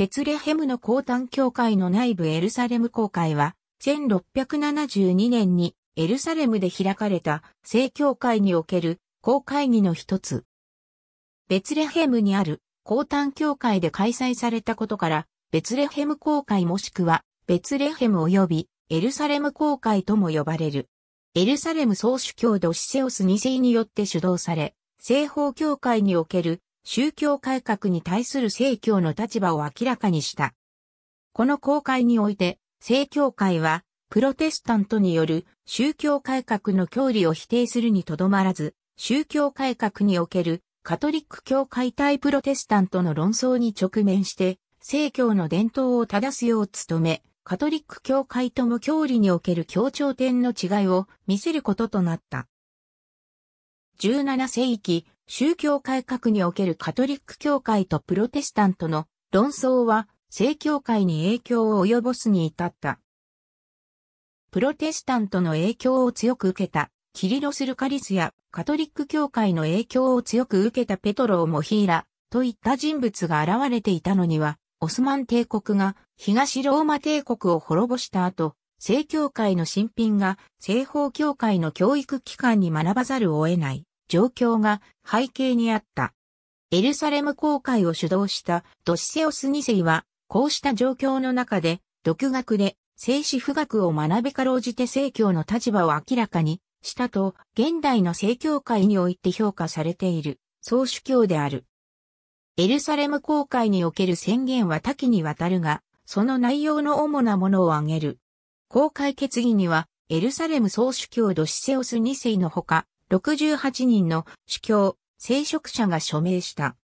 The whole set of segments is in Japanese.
ペツレヘムの高端教会の内部エルサレム公会は、1672年にエルサレムで開かれた聖教会における公会議の一つ。ベツレヘムにある高端教会で開催されたことから、ベツレヘム公会もしくは、ベツレヘム及びエルサレム公会とも呼ばれる。エルサレム総主教ドシセオス2世によって主導され、西方教会における宗教改革に対する政教の立場を明らかにした。この公開において、正教会は、プロテスタントによる宗教改革の教理を否定するにとどまらず、宗教改革におけるカトリック教会対プロテスタントの論争に直面して、正教の伝統を正すよう努め、カトリック教会とも教理における協調点の違いを見せることとなった。17世紀、宗教改革におけるカトリック教会とプロテスタントの論争は、正教会に影響を及ぼすに至った。プロテスタントの影響を強く受けた、キリロス・ルカリスやカトリック教会の影響を強く受けたペトロ・モヒーラといった人物が現れていたのには、オスマン帝国が東ローマ帝国を滅ぼした後、正教会の新品が西方教会の教育機関に学ばざるを得ない。状況が背景にあった。エルサレム公会を主導したドシセオス2世は、こうした状況の中で、独学で、生死不学を学べかろうじて聖教の立場を明らかにしたと、現代の聖教会において評価されている、総主教である。エルサレム公会における宣言は多岐にわたるが、その内容の主なものを挙げる。公開決議には、エルサレム総主教ドシセオス2世のほか、68人の主教、聖職者が署名した。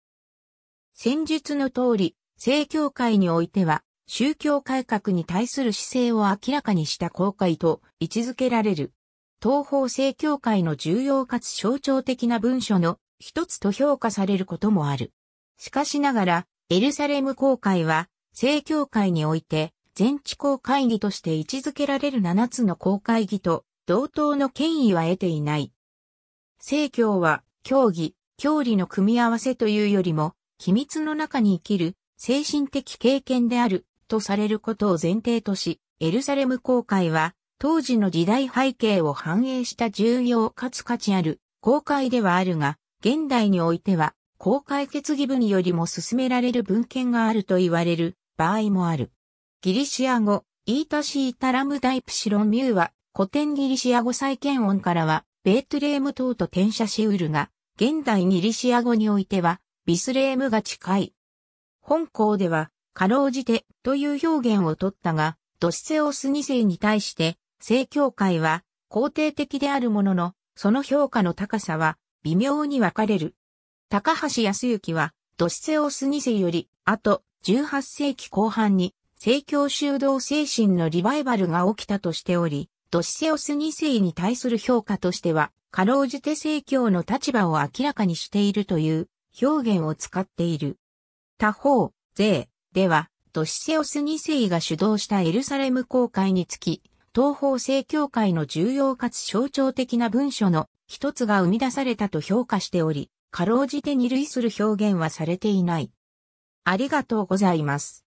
戦術の通り、正教会においては、宗教改革に対する姿勢を明らかにした公開と位置づけられる。東方正教会の重要かつ象徴的な文書の一つと評価されることもある。しかしながら、エルサレム公会は、正教会において、全地公会議として位置づけられる7つの公会議と、同等の権威は得ていない。正教は、教義、教理の組み合わせというよりも、秘密の中に生きる、精神的経験である、とされることを前提とし、エルサレム公会は、当時の時代背景を反映した重要かつ価値ある公会ではあるが、現代においては、公会決議部によりも進められる文献があると言われる場合もある。ギリシア語、イータシータラムダイプシロミューは、古典ギリシア語再建音からは、ベートレーム島と転写しうるが、現代にリシア語においては、ビスレームが近い。本校では、かろうじてという表現をとったが、ドシセオス2世に対して、正教会は肯定的であるものの、その評価の高さは微妙に分かれる。高橋康之は、ドシセオス2世より、あと18世紀後半に、正教修道精神のリバイバルが起きたとしており、ドシセオス2世に対する評価としては、かろうじて正教の立場を明らかにしているという表現を使っている。他方、税では、ドシセオス2世が主導したエルサレム公会につき、東方正教会の重要かつ象徴的な文書の一つが生み出されたと評価しており、かろうじて二類する表現はされていない。ありがとうございます。